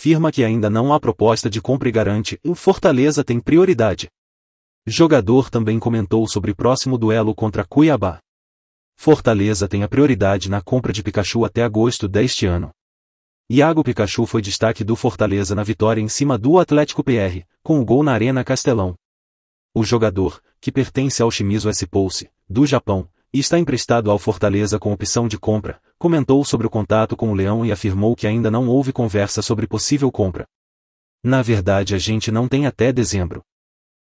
afirma que ainda não há proposta de compra e garante o Fortaleza tem prioridade. Jogador também comentou sobre próximo duelo contra Cuiabá. Fortaleza tem a prioridade na compra de Pikachu até agosto deste ano. Iago Pikachu foi destaque do Fortaleza na vitória em cima do Atlético PR, com o um gol na Arena Castelão. O jogador, que pertence ao Shimizu S-Pulse, do Japão, está emprestado ao Fortaleza com opção de compra, comentou sobre o contato com o leão e afirmou que ainda não houve conversa sobre possível compra. Na verdade, a gente não tem até dezembro.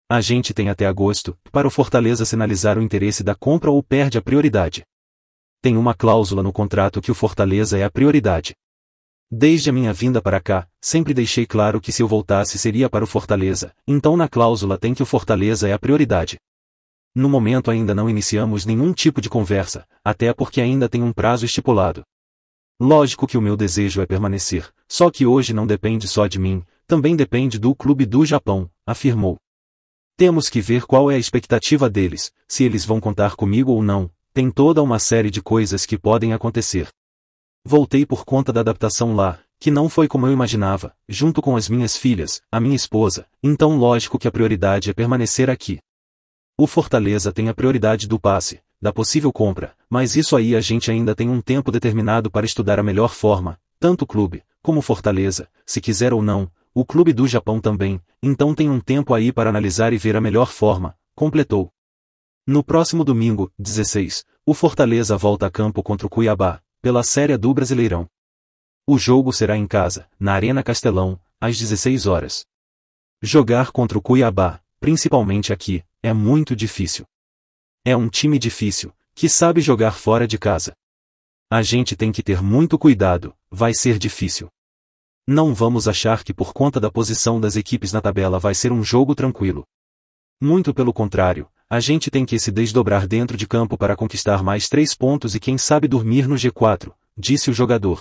A gente tem até agosto, para o Fortaleza sinalizar o interesse da compra ou perde a prioridade. Tem uma cláusula no contrato que o Fortaleza é a prioridade. Desde a minha vinda para cá, sempre deixei claro que se eu voltasse seria para o Fortaleza, então na cláusula tem que o Fortaleza é a prioridade. No momento ainda não iniciamos nenhum tipo de conversa, até porque ainda tem um prazo estipulado. Lógico que o meu desejo é permanecer, só que hoje não depende só de mim, também depende do Clube do Japão, afirmou. Temos que ver qual é a expectativa deles, se eles vão contar comigo ou não, tem toda uma série de coisas que podem acontecer. Voltei por conta da adaptação lá, que não foi como eu imaginava, junto com as minhas filhas, a minha esposa, então lógico que a prioridade é permanecer aqui. O Fortaleza tem a prioridade do passe, da possível compra, mas isso aí a gente ainda tem um tempo determinado para estudar a melhor forma, tanto o clube, como Fortaleza, se quiser ou não, o clube do Japão também, então tem um tempo aí para analisar e ver a melhor forma, completou. No próximo domingo, 16, o Fortaleza volta a campo contra o Cuiabá, pela Série do Brasileirão. O jogo será em casa, na Arena Castelão, às 16 horas. Jogar contra o Cuiabá, principalmente aqui, é muito difícil. É um time difícil, que sabe jogar fora de casa. A gente tem que ter muito cuidado, vai ser difícil. Não vamos achar que por conta da posição das equipes na tabela vai ser um jogo tranquilo. Muito pelo contrário, a gente tem que se desdobrar dentro de campo para conquistar mais três pontos e quem sabe dormir no G4, disse o jogador.